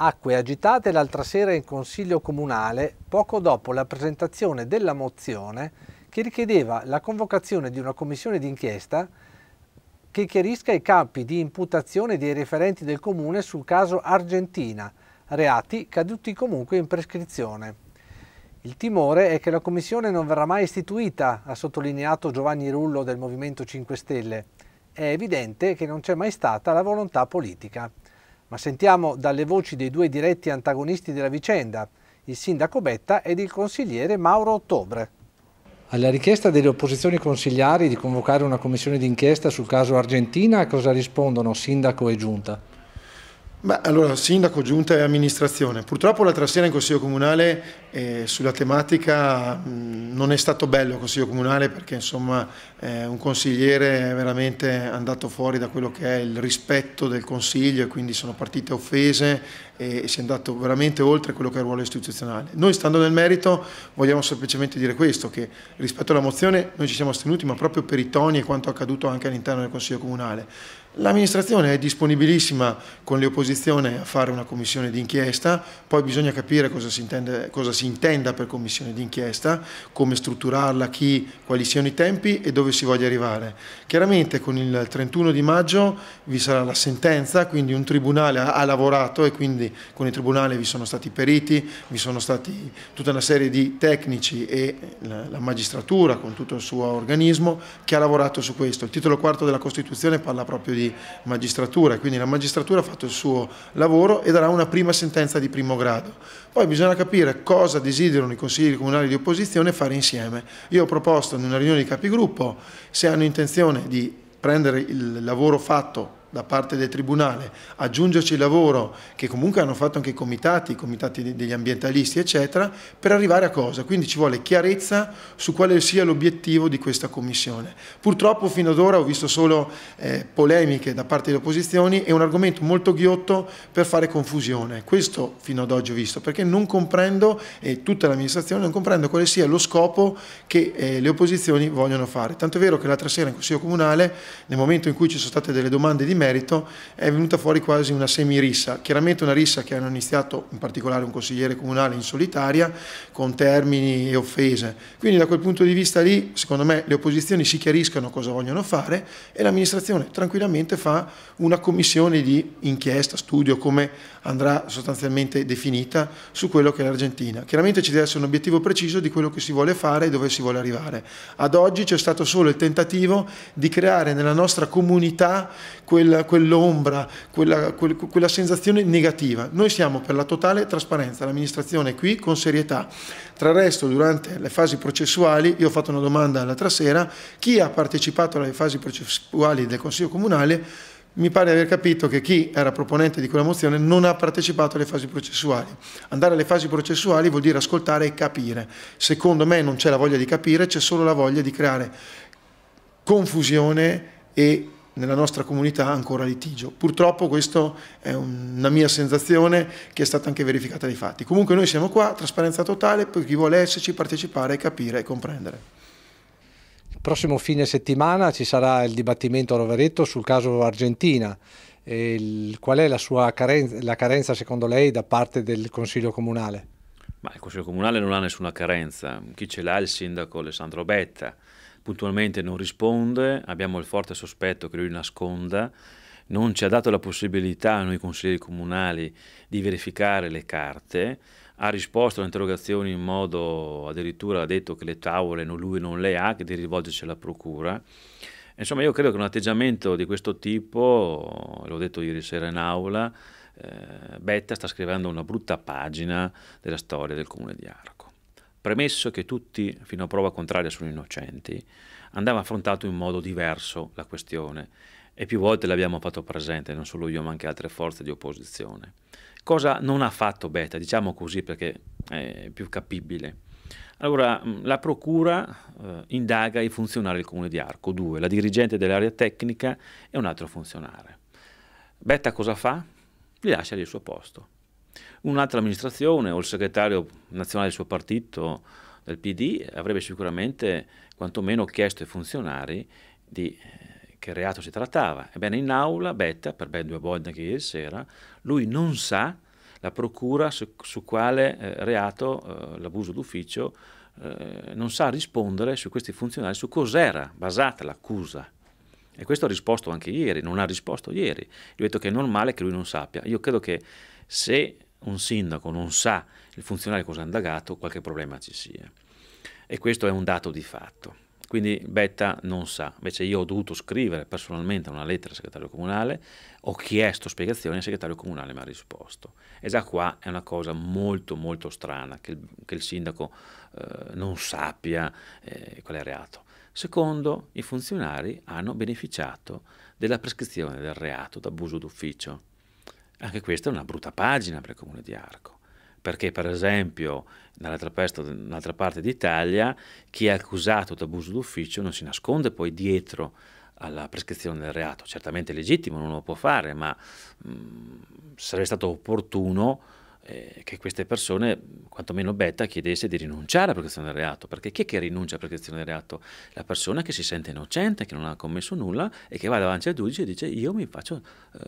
acque agitate l'altra sera in Consiglio Comunale poco dopo la presentazione della mozione che richiedeva la convocazione di una commissione d'inchiesta che chiarisca i campi di imputazione dei referenti del Comune sul caso Argentina, reati caduti comunque in prescrizione. Il timore è che la commissione non verrà mai istituita, ha sottolineato Giovanni Rullo del Movimento 5 Stelle. È evidente che non c'è mai stata la volontà politica. Ma sentiamo dalle voci dei due diretti antagonisti della vicenda, il sindaco Betta ed il consigliere Mauro Ottobre. Alla richiesta delle opposizioni consigliari di convocare una commissione d'inchiesta sul caso Argentina, cosa rispondono sindaco e giunta? Beh, allora, sindaco, giunta e amministrazione. Purtroppo l'altra sera in Consiglio Comunale eh, sulla tematica mh, non è stato bello il Consiglio Comunale perché insomma eh, un consigliere è veramente andato fuori da quello che è il rispetto del Consiglio e quindi sono partite offese e, e si è andato veramente oltre quello che è il ruolo istituzionale. Noi stando nel merito vogliamo semplicemente dire questo, che rispetto alla mozione noi ci siamo astenuti ma proprio per i toni e quanto accaduto anche all'interno del Consiglio Comunale. L'amministrazione è disponibilissima con le opposizioni a fare una commissione d'inchiesta, poi bisogna capire cosa si, intende, cosa si intenda per commissione d'inchiesta, come strutturarla, chi, quali siano i tempi e dove si voglia arrivare. Chiaramente con il 31 di maggio vi sarà la sentenza, quindi un tribunale ha lavorato e quindi con il tribunale vi sono stati periti, vi sono stati tutta una serie di tecnici e la magistratura con tutto il suo organismo che ha lavorato su questo. Il titolo quarto della Costituzione parla proprio di di magistratura, quindi la magistratura ha fatto il suo lavoro e darà una prima sentenza di primo grado. Poi bisogna capire cosa desiderano i consiglieri comunali di opposizione fare insieme. Io ho proposto in una riunione di capigruppo se hanno intenzione di prendere il lavoro fatto da parte del Tribunale, aggiungerci il lavoro che comunque hanno fatto anche i comitati, i comitati degli ambientalisti eccetera, per arrivare a cosa? Quindi ci vuole chiarezza su quale sia l'obiettivo di questa Commissione. Purtroppo fino ad ora ho visto solo eh, polemiche da parte delle opposizioni e un argomento molto ghiotto per fare confusione, questo fino ad oggi ho visto, perché non comprendo, e tutta l'amministrazione non comprende quale sia lo scopo che eh, le opposizioni vogliono fare. Tanto è vero che l'altra sera in Consiglio Comunale, nel momento in cui ci sono state delle domande di merito è venuta fuori quasi una semirissa, chiaramente una rissa che hanno iniziato in particolare un consigliere comunale in solitaria con termini e offese. Quindi da quel punto di vista lì, secondo me, le opposizioni si chiariscono cosa vogliono fare e l'amministrazione tranquillamente fa una commissione di inchiesta, studio, come andrà sostanzialmente definita su quello che è l'Argentina. Chiaramente ci deve essere un obiettivo preciso di quello che si vuole fare e dove si vuole arrivare. Ad oggi c'è stato solo il tentativo di creare nella nostra comunità quel quella, quell'ombra, quella, quel, quella sensazione negativa. Noi siamo per la totale trasparenza, l'amministrazione è qui con serietà. Tra il resto, durante le fasi processuali, io ho fatto una domanda l'altra sera, chi ha partecipato alle fasi processuali del Consiglio Comunale mi pare di aver capito che chi era proponente di quella mozione non ha partecipato alle fasi processuali. Andare alle fasi processuali vuol dire ascoltare e capire. Secondo me non c'è la voglia di capire, c'è solo la voglia di creare confusione e nella nostra comunità ancora litigio. Purtroppo questa è una mia sensazione che è stata anche verificata dai fatti. Comunque noi siamo qua, trasparenza totale, per chi vuole esserci, partecipare, capire e comprendere. Il prossimo fine settimana ci sarà il dibattimento a Roveretto sul caso Argentina. Il, qual è la sua carenza, la carenza secondo lei da parte del Consiglio Comunale? Ma il Consiglio Comunale non ha nessuna carenza, chi ce l'ha è il sindaco Alessandro Betta puntualmente non risponde, abbiamo il forte sospetto che lui nasconda, non ci ha dato la possibilità a noi consiglieri comunali di verificare le carte, ha risposto alle interrogazioni in modo addirittura ha detto che le tavole non lui non le ha, che di rivolgersi alla procura. Insomma, io credo che un atteggiamento di questo tipo, l'ho detto ieri sera in aula, eh, Betta sta scrivendo una brutta pagina della storia del comune di Arco. Premesso che tutti, fino a prova contraria, sono innocenti, andava affrontato in modo diverso la questione e più volte l'abbiamo fatto presente, non solo io ma anche altre forze di opposizione. Cosa non ha fatto Beta, diciamo così perché è più capibile. Allora, mm, la Procura eh, indaga i funzionari del Comune di Arco, due, la dirigente dell'area tecnica e un altro funzionario. Betta cosa fa? Li lascia lì al suo posto. Un'altra amministrazione o il segretario nazionale del suo partito, del PD, avrebbe sicuramente quantomeno chiesto ai funzionari di eh, che reato si trattava. Ebbene, in aula, Betta, per ben due volte anche ieri sera, lui non sa la procura su, su quale eh, reato eh, l'abuso d'ufficio eh, non sa rispondere su questi funzionari, su cos'era basata l'accusa. E questo ha risposto anche ieri, non ha risposto ieri. Io ho detto che è normale che lui non sappia. Io credo che se un sindaco non sa il funzionario cosa ha indagato, qualche problema ci sia. E questo è un dato di fatto. Quindi Betta non sa. Invece io ho dovuto scrivere personalmente una lettera al segretario comunale, ho chiesto spiegazioni e il segretario comunale mi ha risposto. E già qua è una cosa molto molto strana che il, che il sindaco eh, non sappia eh, qual è il reato. Secondo, i funzionari hanno beneficiato della prescrizione del reato d'abuso d'ufficio. Anche questa è una brutta pagina per il comune di Arco perché per esempio nell'altra parte d'Italia chi è accusato d'abuso d'ufficio non si nasconde poi dietro alla prescrizione del reato, certamente è legittimo, non lo può fare, ma mh, mm, sarebbe stato opportuno eh, che queste persone, quantomeno Betta, chiedesse di rinunciare alla protezione del reato, perché chi è che rinuncia alla protezione del reato? La persona che si sente innocente, che non ha commesso nulla e che va davanti al giudice e dice io mi faccio,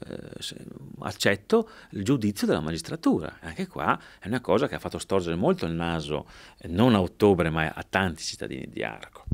eh, accetto il giudizio della magistratura. Anche qua è una cosa che ha fatto storgere molto il naso, eh, non a ottobre ma a tanti cittadini di Arco.